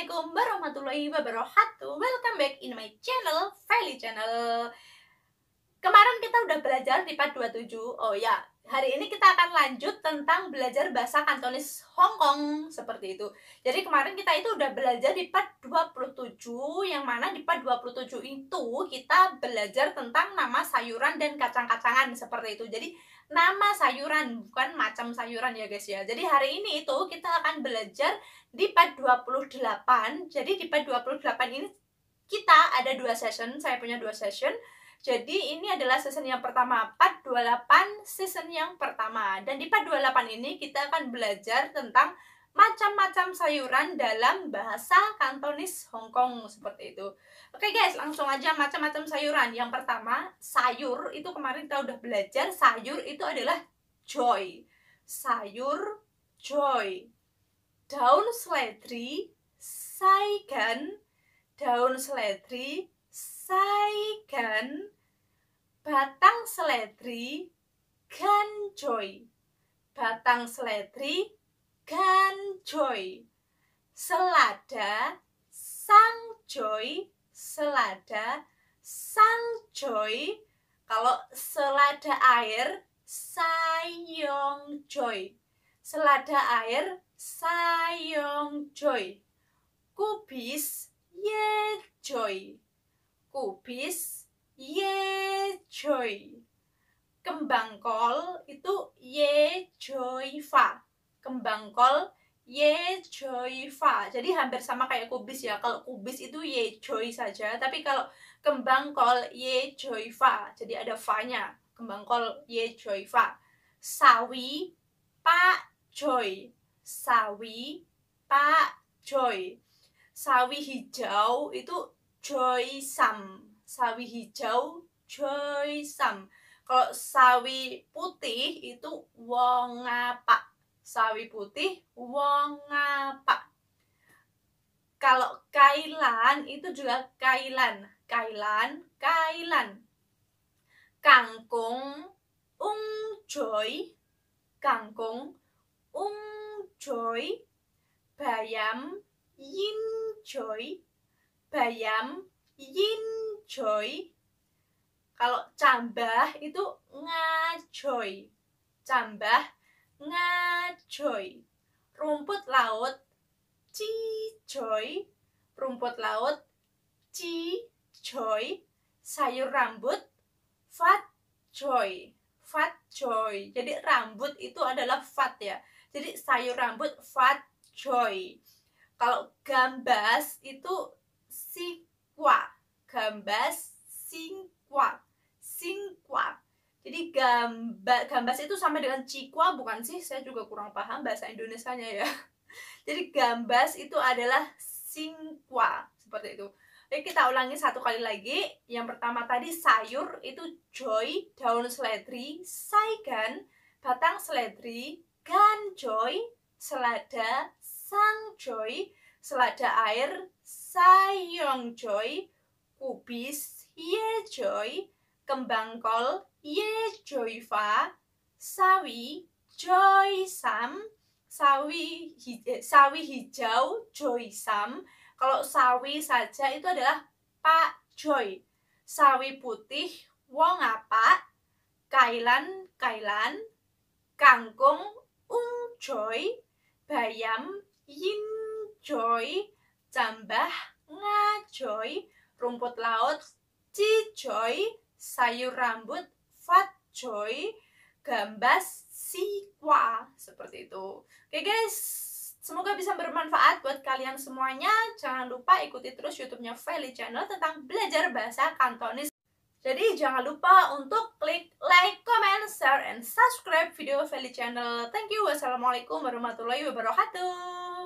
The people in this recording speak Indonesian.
Assalamualaikum warahmatullahi wabarakatuh Welcome back in my channel, Feli Channel Kemarin kita udah belajar di part 27 Oh ya, hari ini kita akan lanjut tentang belajar bahasa Kantonis Hong Kong Seperti itu Jadi kemarin kita itu udah belajar di part 27 Yang mana di part 27 itu kita belajar tentang nama sayuran dan kacang-kacangan Seperti itu Jadi nama sayuran bukan macam sayuran ya guys ya jadi hari ini itu kita akan belajar di part 28 jadi di part 28 ini kita ada dua session saya punya dua session jadi ini adalah season yang pertama, part 28 season yang pertama. Dan di part 28 ini kita akan belajar tentang macam-macam sayuran dalam bahasa Kantonis Hongkong seperti itu. Oke guys, langsung aja macam-macam sayuran. Yang pertama, sayur itu kemarin kita udah belajar sayur itu adalah joy. Sayur joy. Daun seledri saigan, daun seledri saigan, batang seledri ganjoy. Batang seledri ganjoy selada sangjoy selada sangjoy kalau selada air sayongjoy selada air sayongjoy kubis yejoy kubis yejoy kembang kol itu yejoiva kembang kol ye joy fa jadi hampir sama kayak kubis ya kalau kubis itu ye joy saja tapi kalau kembang kol ye joy fa jadi ada fa nya kembang kol ye joy fa sawi pak joy sawi pak joy sawi hijau itu joy sam sawi hijau joy sam kalau sawi putih itu wong apa sawi putih wong apa kalau kailan itu juga kailan kailan kailan kangkung ung joy kangkung ung joy bayam yin joy bayam yin joy kalau cambah itu ngajoy cambah ngajoy rumput laut cijoy rumput laut cijoy sayur rambut fat joy fat joy jadi rambut itu adalah fat ya jadi sayur rambut fat joy kalau gambas itu sikwa gambas singkwa sing jadi gamba, gambas itu sama dengan cikwa bukan sih? Saya juga kurang paham bahasa Indonesianya ya. Jadi gambas itu adalah singkwa seperti itu. Jadi kita ulangi satu kali lagi. Yang pertama tadi sayur itu joy, daun seledri, saigan, batang seledri, ganjoy, selada, sangjoy, selada air, sayongjoy, kubis, yejoy, kembang kol Ye joyfa sawi sam, sawi eh, sawi hijau sam. Kalau sawi saja itu adalah Pak Joy. Sawi putih Wong apa? Kailan Kailan, kangkung Ung Joy, bayam Yin Joy, tambah Ngajoy, rumput laut Cijoy, sayur rambut fat joy gambas siwa seperti itu oke guys semoga bisa bermanfaat buat kalian semuanya jangan lupa ikuti terus youtube-nya Feli channel tentang belajar bahasa kantonis jadi jangan lupa untuk klik like, comment, share, and subscribe video Feli Channel. Thank you. Wassalamualaikum warahmatullahi wabarakatuh.